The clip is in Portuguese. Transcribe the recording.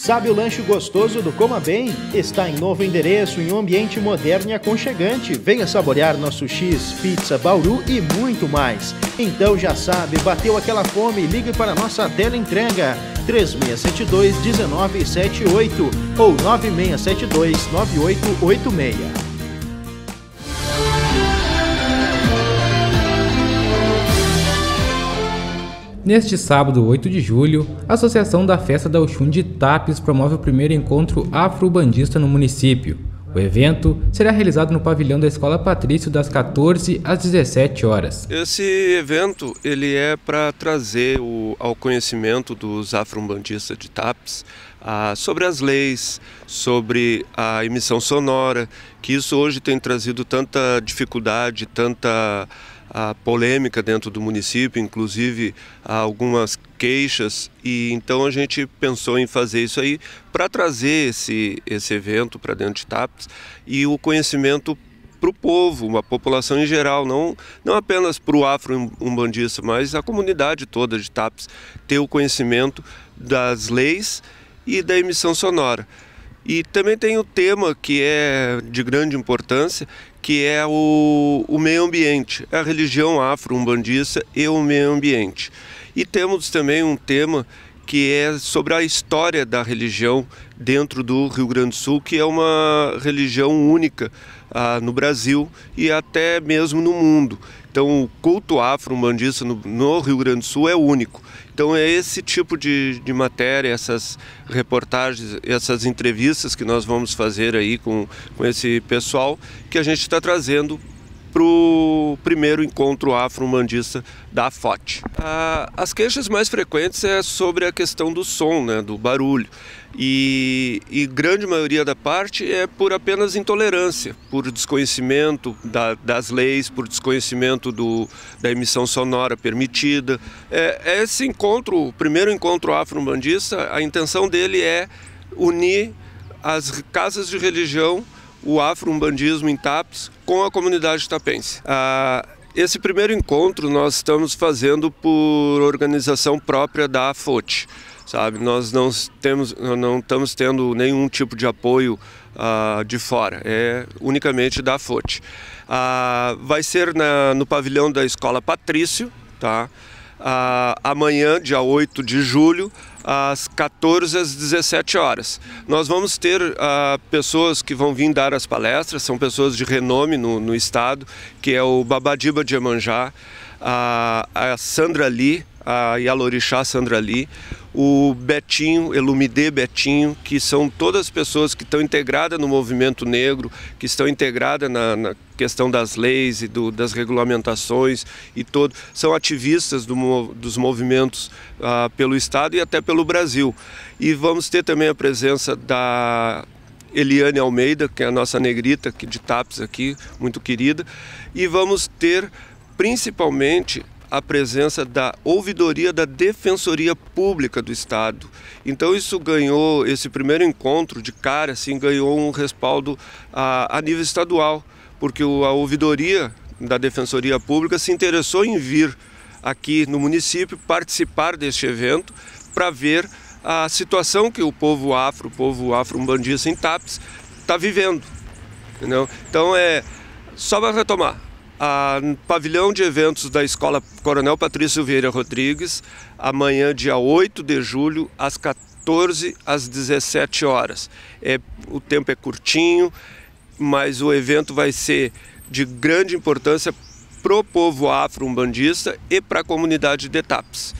Sabe o lanche gostoso do Coma Bem? Está em novo endereço, em um ambiente moderno e aconchegante. Venha saborear nosso X, pizza, bauru e muito mais. Então já sabe, bateu aquela fome? Ligue para nossa tela entrega 3672 1978 ou 9672 9886. Neste sábado, 8 de julho, a Associação da Festa da Oxum de Tapes promove o primeiro encontro afrobandista no município. O evento será realizado no pavilhão da Escola Patrício das 14 às 17 horas. Esse evento ele é para trazer o, ao conhecimento dos afrobandistas de Tapes ah, sobre as leis, sobre a emissão sonora, que isso hoje tem trazido tanta dificuldade, tanta a polêmica dentro do município, inclusive algumas queixas, e então a gente pensou em fazer isso aí para trazer esse, esse evento para dentro de TAPS e o conhecimento para o povo, uma população em geral, não, não apenas para o afro-umbandista, mas a comunidade toda de TAPS ter o conhecimento das leis e da emissão sonora. E também tem o tema que é de grande importância, que é o, o meio ambiente, a religião afro-umbandista e o meio ambiente. E temos também um tema que é sobre a história da religião dentro do Rio Grande do Sul, que é uma religião única ah, no Brasil e até mesmo no mundo, então, o culto afro-umbandista no, no, Rio Grande do Sul é único. Então, é esse tipo de, de matéria, essas reportagens, essas entrevistas que nós vamos fazer aí com, com esse pessoal que a gente está trazendo para o primeiro encontro afro-mandista da FOT. Ah, as queixas mais frequentes é sobre a questão do som, né, do barulho, e, e grande maioria da parte é por apenas intolerância, por desconhecimento da, das leis, por desconhecimento do, da emissão sonora permitida. É, é esse encontro, o primeiro encontro afro-mandista, a intenção dele é unir as casas de religião o afro-umbandismo em TAPS com a comunidade tapense. Ah, esse primeiro encontro nós estamos fazendo por organização própria da AFOT, sabe? Nós não, temos, não estamos tendo nenhum tipo de apoio ah, de fora, é unicamente da AFOT. Ah, vai ser na, no pavilhão da Escola Patrício, tá? ah, amanhã, dia 8 de julho, às 14 às 17 horas. Nós vamos ter ah, pessoas que vão vir dar as palestras, são pessoas de renome no, no estado, que é o Babadiba de Emanjá, a, a Sandra Lee, a Yalorixá Sandra Lee, o Betinho, Elumide Betinho, que são todas as pessoas que estão integradas no movimento negro, que estão integradas na, na questão das leis e do, das regulamentações e todo. São ativistas do, dos movimentos ah, pelo Estado e até pelo Brasil. E vamos ter também a presença da Eliane Almeida, que é a nossa negrita de TAPS aqui, muito querida. E vamos ter principalmente a presença da ouvidoria da Defensoria Pública do Estado. Então isso ganhou, esse primeiro encontro de cara, assim, ganhou um respaldo a, a nível estadual, porque a ouvidoria da Defensoria Pública se interessou em vir aqui no município participar deste evento para ver a situação que o povo afro, o povo afro-umbandista em TAPES, está vivendo. Entendeu? Então é só para retomar, a pavilhão de eventos da Escola Coronel Patrício Vieira Rodrigues, amanhã, dia 8 de julho, às 14 às 17 horas. É, o tempo é curtinho, mas o evento vai ser de grande importância para o povo afro-umbandista e para a comunidade de TAPS.